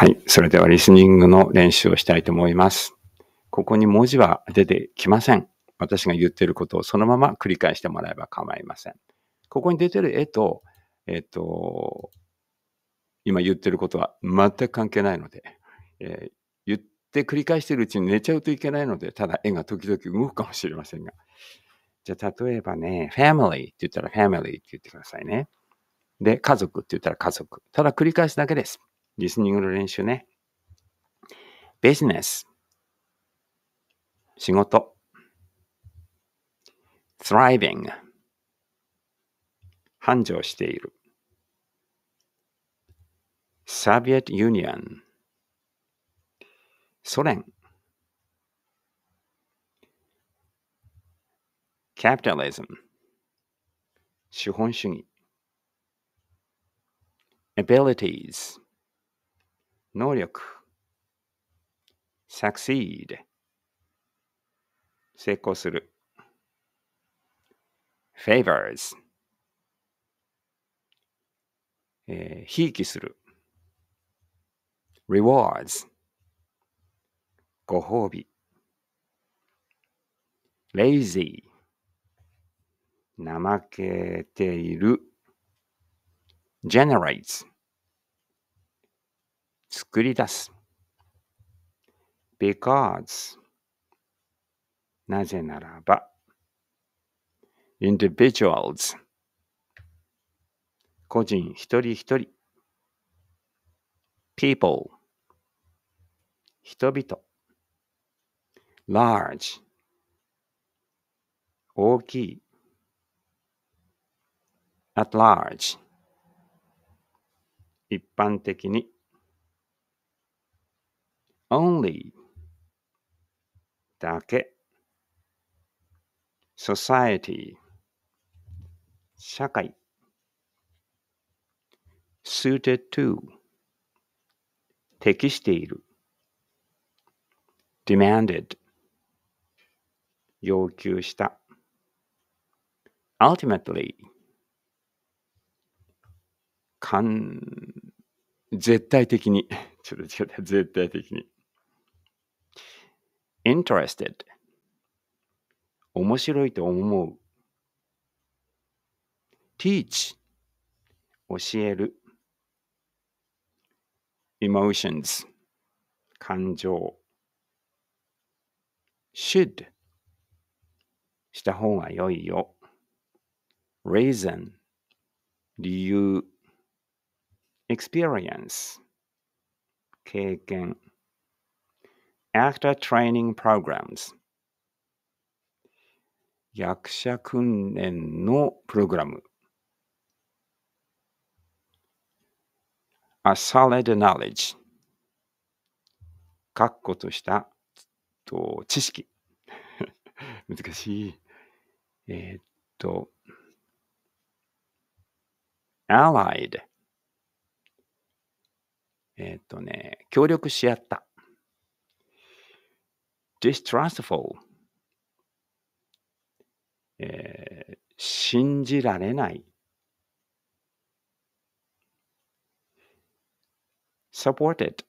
はい。それではリスニングの練習をしたいと思います。ここに文字は出てきません。私が言ってることをそのまま繰り返してもらえば構いません。ここに出てる絵と、えっ、と、今言ってることは全く関係ないので、えー、言って繰り返してるうちに寝ちゃうといけないので、ただ絵が時々動くかもしれませんが。じゃあ、例えばね、family って言ったら family って言ってくださいね。で、家族って言ったら家族。ただ繰り返すだけです。リスニングの練習ね。ビジネス。仕事。thriving。繁盛している。ソビエト n ニ o ン。ソ連。capitalism 資本主義 abilities 能力 succeed 成功する favors えー、ひいきする rewards ご褒美 lazy 怠けている generates 作り出す。because なぜならば individuals 個人一人一人 people 人々 large 大きい at large 一般的に only だけ society 社会 suited to 適している demanded 要求した ultimately 完絶対的にちょっと違った絶対的に interested 面白いと思う teach 教える emotions 感情 should した方が良いよ reason 理由 experience 経験 actor training programs 役者訓練のプログラム A solid knowledge 確固としたと知識難しいえー、っと allied えっとね協力し合った distrustful、えー、信じられない supported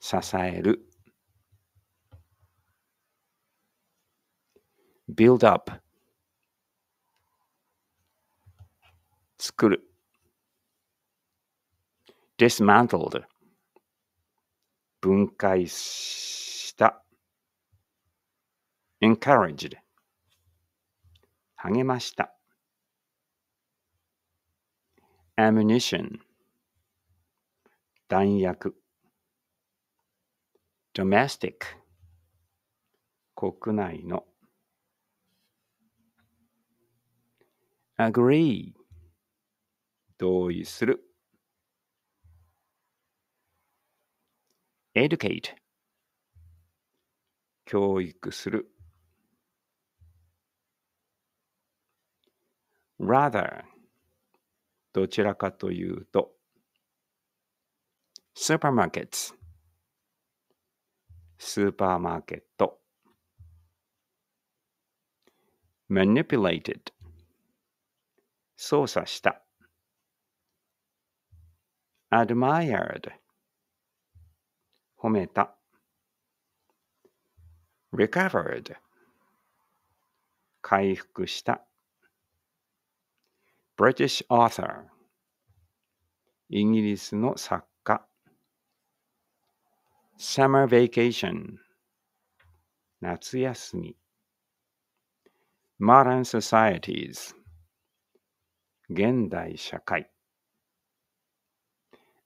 支える build up 作る dismantled 分解し encouraged 励ました ammunition 弾薬 domestic 国内の agree 同意する educate 教育する rather どちらかというと supermarkets スーパーマーケット manipulated 操作した admired 褒めた recovered 回復した British author イギリスの作家 Summer vacation 夏休み Modern societies 現代社会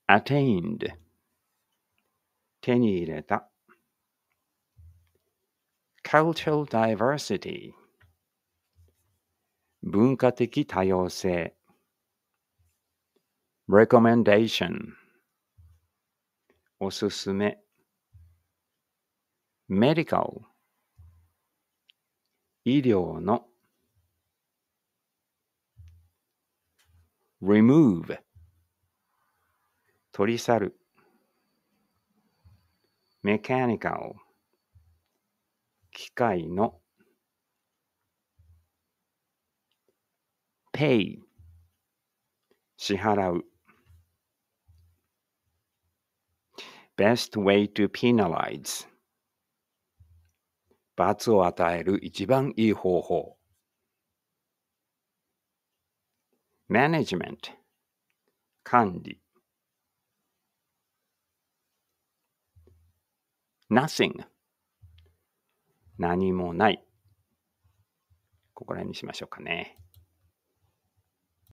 Attained 手に入れた Cultural diversity 文化的多様性 recommendation おすすめ medical 医療の remove 取り去る mechanical 機械の pay 支払う best way to penalize 罰を与える一番いい方法 management 管理 nothing 何もないここら辺にしましょうかね。